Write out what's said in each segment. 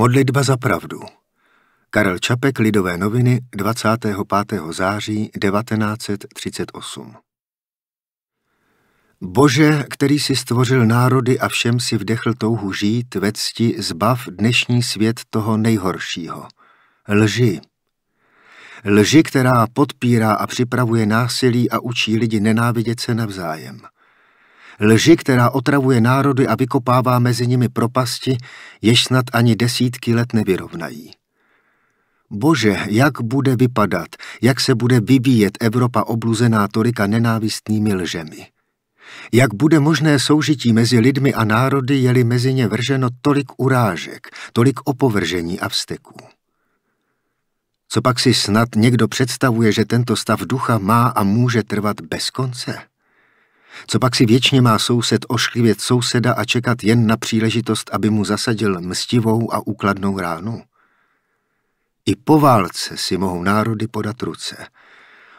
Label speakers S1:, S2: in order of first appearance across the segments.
S1: Modlitba za pravdu. Karel Čapek, Lidové noviny, 25. září 1938. Bože, který si stvořil národy a všem si vdechl touhu žít, ve cti zbav dnešní svět toho nejhoršího. Lži. Lži, která podpírá a připravuje násilí a učí lidi nenávidět se navzájem. Lži, která otravuje národy a vykopává mezi nimi propasti, jež snad ani desítky let nevyrovnají. Bože, jak bude vypadat, jak se bude vyvíjet Evropa obluzená tolika nenávistnými lžemi. Jak bude možné soužití mezi lidmi a národy, jeli mezi ně vrženo tolik urážek, tolik opovržení a vsteků. Co pak si snad někdo představuje, že tento stav ducha má a může trvat bez konce? Co pak si věčně má soused ošklivět souseda a čekat jen na příležitost, aby mu zasadil mstivou a úkladnou ránu? I po válce si mohou národy podat ruce.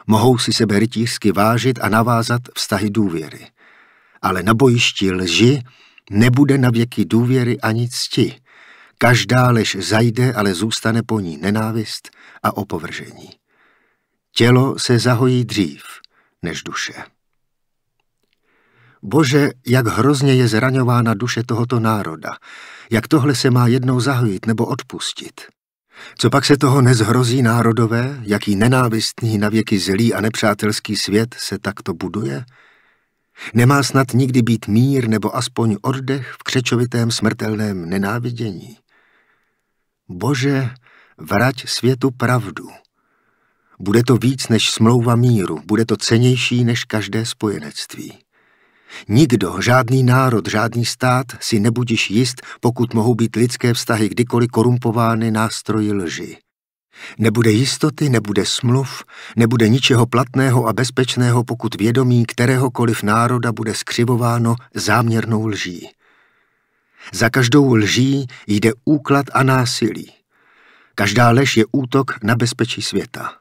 S1: Mohou si sebe rytířsky vážit a navázat vztahy důvěry. Ale na bojišti lži nebude na věky důvěry ani cti. Každá lež zajde, ale zůstane po ní nenávist a opovržení. Tělo se zahojí dřív než duše. Bože, jak hrozně je zraňována duše tohoto národa, jak tohle se má jednou zahojit nebo odpustit. Co pak se toho nezhrozí národové, jaký nenávistný, navěky zlý a nepřátelský svět se takto buduje? Nemá snad nikdy být mír nebo aspoň oddech v křečovitém smrtelném nenávidění? Bože, vrať světu pravdu. Bude to víc než smlouva míru, bude to cenější než každé spojenectví. Nikdo, žádný národ, žádný stát si nebudíš jist, pokud mohou být lidské vztahy kdykoliv korumpovány nástroji lži. Nebude jistoty, nebude smluv, nebude ničeho platného a bezpečného, pokud vědomí kteréhokoliv národa bude skřivováno záměrnou lží. Za každou lží jde úklad a násilí. Každá lež je útok na bezpečí světa.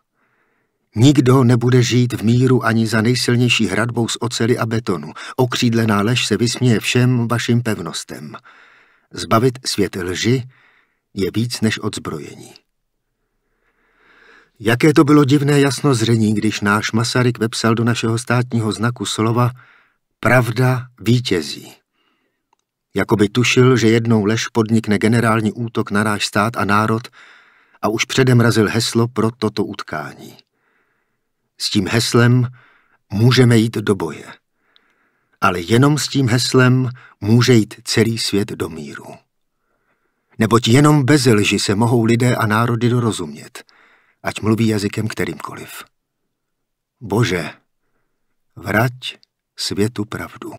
S1: Nikdo nebude žít v míru ani za nejsilnější hradbou z oceli a betonu. Okřídlená lež se vysměje všem vašim pevnostem. Zbavit svět lži je víc než odzbrojení. Jaké to bylo divné jasnozření, když náš Masaryk vepsal do našeho státního znaku slova Pravda vítězí. Jakoby tušil, že jednou lež podnikne generální útok na náš stát a národ a už předem razil heslo pro toto utkání. S tím heslem můžeme jít do boje. Ale jenom s tím heslem může jít celý svět do míru. Neboť jenom bez lži se mohou lidé a národy dorozumět, ať mluví jazykem kterýmkoliv. Bože, vrať světu pravdu.